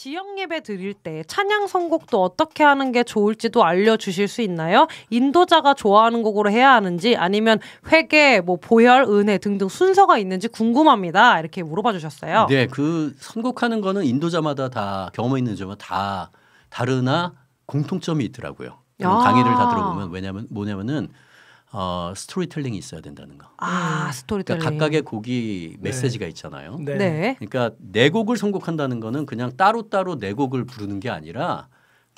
지역 예배 드릴 때 찬양 선곡도 어떻게 하는 게 좋을지도 알려주실 수 있나요? 인도자가 좋아하는 곡으로 해야 하는지 아니면 회개, 뭐 보혈, 은혜 등등 순서가 있는지 궁금합니다. 이렇게 물어봐 주셨어요. 네, 그 선곡하는 거는 인도자마다 다경험 있는 점은 다 다르나 공통점이 있더라고요. 아. 강의를 다 들어보면 왜냐면 뭐냐면은 어, 스토리텔링이 있어야 된다는 거. 아 스토리텔링. 음. 그러니까 각각의 곡이 메시지가 네. 있잖아요. 네. 네. 그러니까 네 곡을 선곡한다는 거는 그냥 따로 따로 네 곡을 부르는 게 아니라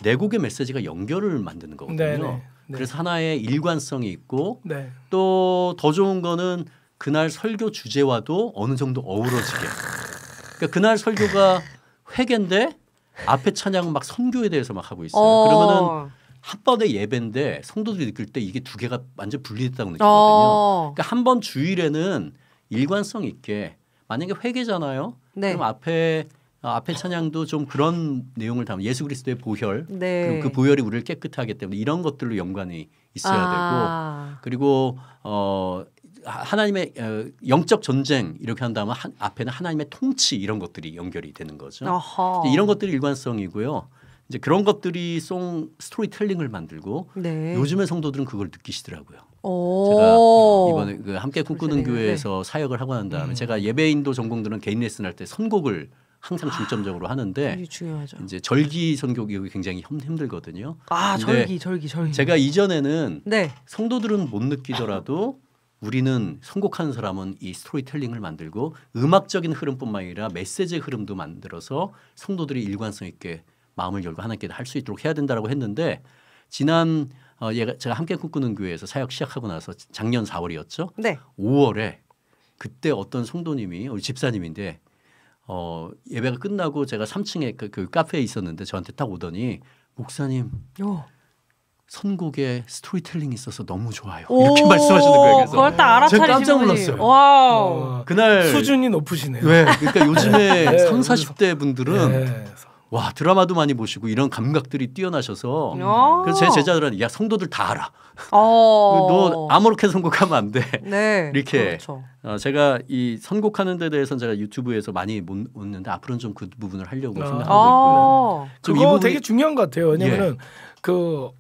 네 곡의 메시지가 연결을 만드는 거거든요. 네, 네. 네. 그래서 하나의 일관성이 있고 또 더 좋은 거는 그날 설교 주제와도 어느 정도 어우러지게. 그러니까 그날 설교가 회계인데 앞에 찬양은 막 선교에 대해서 막 하고 있어요. 어. 그러면은 한 번의 예배인데 성도들이 느낄 때 이게 두 개가 완전 분리됐다고 어. 느끼거든요. 어. 그러니까 한 번 주일에는 일관성 있게 만약에 회개잖아요. 네. 그럼 앞에 아, 앞에 찬양도 좀 그런 내용을 담은 예수 그리스도의 보혈 네. 그리고 그 보혈이 우리를 깨끗하기 때문에 이런 것들로 연관이 있어야 아. 되고 그리고 어 하나님의 어, 영적 전쟁 이렇게 한다면 한, 앞에는 하나님의 통치 이런 것들이 연결이 되는 거죠. 어허. 이런 것들이 일관성이고요. 이제 그런 것들이 송 스토리텔링을 만들고 네. 요즘의 성도들은 그걸 느끼시더라고요. 제가 이번에 그 함께 꿈꾸는 교회에서 사역을 하고 난 다음에 음. 제가 예배인도 전공들은 개인 레슨 할 때 선곡을 항상 아, 중점적으로 하는데 이제 절기 선교교육이 굉장히 힘들거든요. 아 절기 절기 절기. 제가 이전에는 네. 성도들은 못 느끼더라도 우리는 선곡하는 사람은 이 스토리텔링을 만들고 음악적인 흐름뿐만 아니라 메시지의 흐름도 만들어서 성도들이 일관성 있게 마음을 열고 하나님께 할 수 있도록 해야 된다라고 했는데 지난 어, 얘가 제가 함께 꿈꾸는 교회에서 사역 시작하고 나서 작년 4월이었죠. 네. 5월에 그때 어떤 성도님이 우리 집사님인데 어, 예배가 끝나고 제가 3층에 그, 그 카페에 있었는데 저한테 딱 오더니 목사님 오. 선곡에 스토리텔링이 있어서 너무 좋아요. 이렇게 말씀하시는 거예요. 그래서 그걸 딱 알아차리신 네. 제가 깜짝 놀랐어요. 와 그날 수준이 높으시네요. 네. 그러니까 요즘에 네. 3, 40대 분들은 네. 와 드라마도 많이 보시고 이런 감각들이 뛰어나셔서 어. 그래서 제 제자들은 야 성도들 다 알아. 어. 너 아무렇게 선곡하면 안 돼. 네. 이렇게 그렇죠. 어, 제가 이 선곡하는 데 대해서는 제가 유튜브에서 많이 못 웃는데 앞으로는 좀 그 부분을 하려고 아. 생각하고 있고요. 어. 그거 부분이... 되게 중요한 것 같아요. 왜냐면 예. 그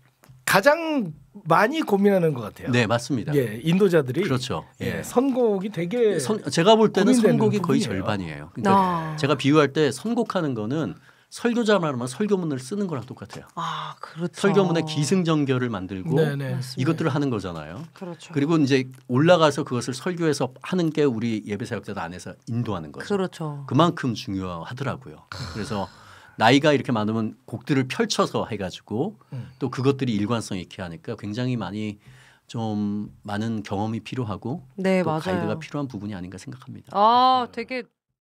가장 많이 고민하는 것 같아요. 네, 맞습니다. 예, 인도자들이 그렇죠. 예, 예. 선곡이 되게 선, 제가 볼 때는 선곡이 부분이에요. 거의 절반이에요. 아. 그러니까 아. 제가 비유할 때 선곡하는 거는 설교자말하면 설교문을 쓰는 거랑 똑같아요. 아, 그렇죠. 설교문의 기승전결을 만들고 네네. 네, 이것들을 하는 거잖아요. 그렇죠. 그리고 이제 올라가서 그것을 설교해서 하는 게 우리 예배 사역자 안에서 인도하는 거죠. 그렇죠. 그만큼 중요하더라고요. 그래서 나이가 이렇게 많으면 곡들을 펼쳐서 해가지고 음. 또 그것들이 일관성 있게 하니까 굉장히 많이 좀 많은 경험이 필요하고 네, 또 맞아요. 가이드가 필요한 부분이 아닌가 생각합니다. 아, 네. 되게